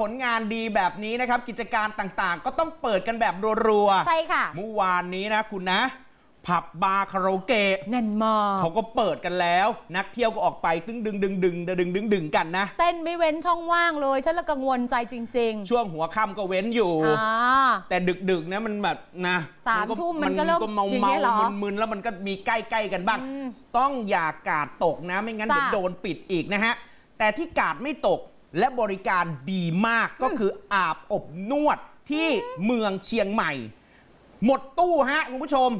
ผลงานดีแบบนี้นะครับกิจการต่างๆ ก็ต้องเปิดกันแบบรัวๆใช่ค่ะเมื่อวานนี้นะคุณนะ ผับบาร์คาราโอเกะแน่นมากเขาก็เปิดกันแล้ว นักเที่ยวก็ออกไปตึงดึงดึงดึงดึงดึงดึงกันนะ เต้นไม่เว้นช่องว่างเลย ฉันละกังวลใจจริง ๆ ช่วงหัวค่ำก็เว้นอยู่ แต่ดึกๆนะมันแบบนะสามทุ่มมันก็เริ่มเมาเมามึนๆแล้วมันก็มีใกล้ๆกันบ้างต้องอย่ากาดตกนะ ไม่งั้นเดี๋ยวโดนปิดอีกนะฮะแต่ที่กาดไม่ตกและบริการดีมากก็คืออาบอบนวดที่เมืองเชียงใหม่ หมดตู้ฮะ คุณผู้ชม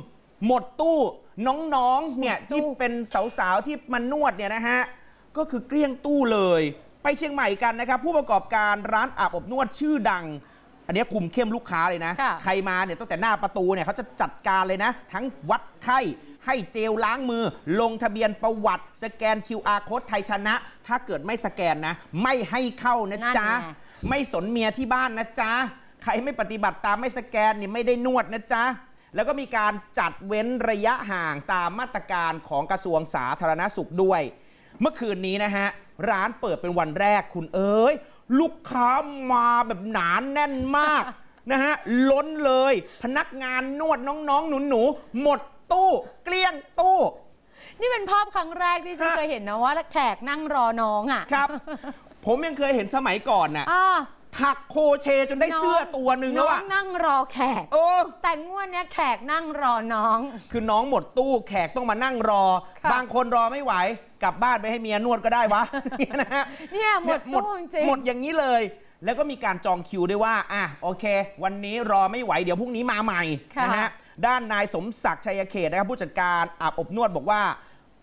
หมดตู้น้องๆเนี่ยที่เป็นสาวๆ ที่มานวดเนี่ยนะฮะก็คือเกลี้ยงตู้เลยไปเชียงใหม่กันนะครับ ผู้ประกอบการร้านอาบอบนวดชื่อดัง อันนี้คุมเข้มลูกค้าเลยนะใครมาเนี่ยตั้งแต่หน้าประตูเนี่ยเขาจะจัดการเลยนะ ทั้งวัดไข้ให้เจลล้างมือลงทะเบียนประวัติ สแกน QR โค้ดไทยชนะ ถ้าเกิดไม่สแกนนะ ไม่ให้เข้านะจ๊ะ ไม่สนเมียที่บ้านนะจ๊ะ ใครไม่ปฏิบัติตามไม่สแกนนี่ไม่ได้นวดนะจ๊ะ แล้วก็มีการจัดเว้นระยะห่างตามมาตรการของกระทรวงสาธารณสุขด้วย เมื่อคืนนี้นะฮะ ร้านเปิดเป็นวันแรกคุณเอ๋ยลูกค้ามาแบบหนานแน่นมากนะฮะล้นเลย พนักงานนวดน้องๆ หนูๆหมดตู้เกลี้ยงตู้ นี่เป็นภาพครั้งแรกที่ฉันเคยเห็นนะว่าแขกนั่งรอน้องอ่ะครับ ผมยังเคยเห็นสมัยก่อนน่ะถักโคเชจนได้เสื้อตัวหนึ่งแล้วอะนั่งรอแขกแต่งวดเนี้ยแขกนั่งรอน้อง คือน้องหมดตู้แขกต้องมานั่งรอ บางคนรอไม่ไหวกลับบ้านไปให้เมียนวดก็ได้วะเนี่ยนะฮะเนี่ยหมดตู้จริง หมดอย่างนี้เลย แล้วก็มีการจองคิวด้วยว่าอ่ะโอเค วันนี้รอไม่ไหวเดี๋ยวพรุ่งนี้มาใหม่นะฮะด้านนายสมศักดิ์ชัยเขตนะครับ ผู้จัดการอาบอบนวดบอกว่า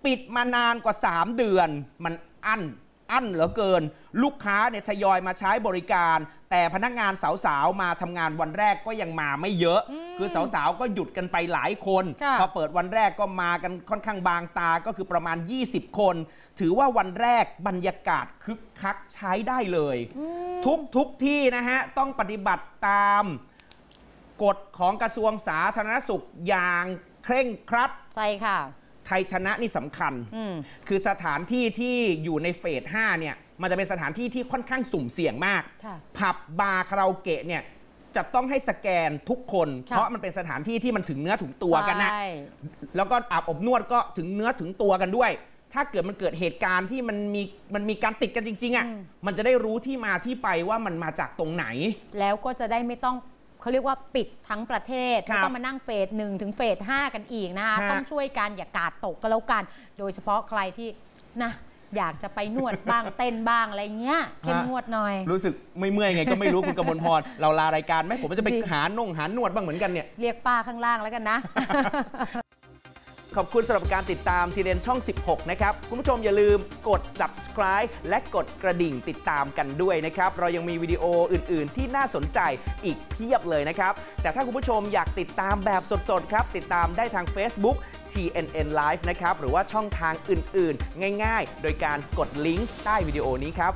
ปิดมานานกว่า 3 เดือน มันอั้น อั้นเหลือเกิน ลูกค้าเนี่ยทยอยมาใช้บริการ แต่พนักงานสาวๆ มาทำงานวันแรกก็ยังมาไม่เยอะ คือสาวๆ ก็หยุดกันไปหลายคนพอเปิดวันแรกก็มากันค่อนข้างบางตาก็คือประมาณ 20 คน ถือว่าวันแรกบรรยากาศคึกคักใช้ได้เลย ทุกทุกที่นะฮะต้องปฏิบัติตามกฎของกระทรวงสาธารณสุขอย่างเคร่งครัดใช่ค่ะไทยชนะนี่สำคัญ คือสถานที่ที่อยู่ในเฟสห้าเนี่ย มันจะเป็นสถานที่ที่ค่อนข้างสุ่มเสี่ยงมากผับบาร์คาราโอเกะเนี่ยจะต้องให้สแกนทุกคน เพราะมันเป็นสถานที่ที่มันถึงเนื้อถึงตัวกันนะแล้วก็อาบอบนวดก็ถึงเนื้อถึงตัวกันด้วย ถ้าเกิดมันเกิดเหตุการณ์ที่มันมีมันมีการติดกันจริงๆอ่ะมันจะได้รู้ที่มาที่ไปว่ามันมาจากตรงไหน แล้วก็จะได้ไม่ต้องเขาเรียกว่าปิดทั้งประเทศไม่ต้องมานั่งเฟสหนึ่งถึงเฟสห้ากันอีกนะคะต้องช่วยกันอย่ากาดตกก็แล้วกัน โดยเฉพาะใครที่นะ อยากจะไปนวดบ้างเต้นบ้างอะไรเงี้ยเข้มงวดหน่อย รู้สึกไม่เมื่อยไงก็ไม่รู้คุณกมลพรเราลารายการไหมผมจะไปหาน่งหานวดบ้างเหมือนกันเนี่ย เรียกป้าข้างล่างแล้วกันนะขอบคุณสำหรับการติดตามทีเด็นช่อง 16 นะครับ คุณผู้ชมอย่าลืมกด subscribe และกดกระดิ่งติดตามกันด้วยนะครับ เรายังมีวิดีโออื่น ๆ ที่น่าสนใจอีกเพียบเลยนะครับ แต่ถ้าคุณผู้ชมอยากติดตามแบบสด ๆ ครับ ติดตามได้ทาง Facebook TNN Live นะครับ หรือว่าช่องทางอื่น ๆ ง่าย ๆ โดยการกดลิงก์ใต้วิดีโอนี้ครับ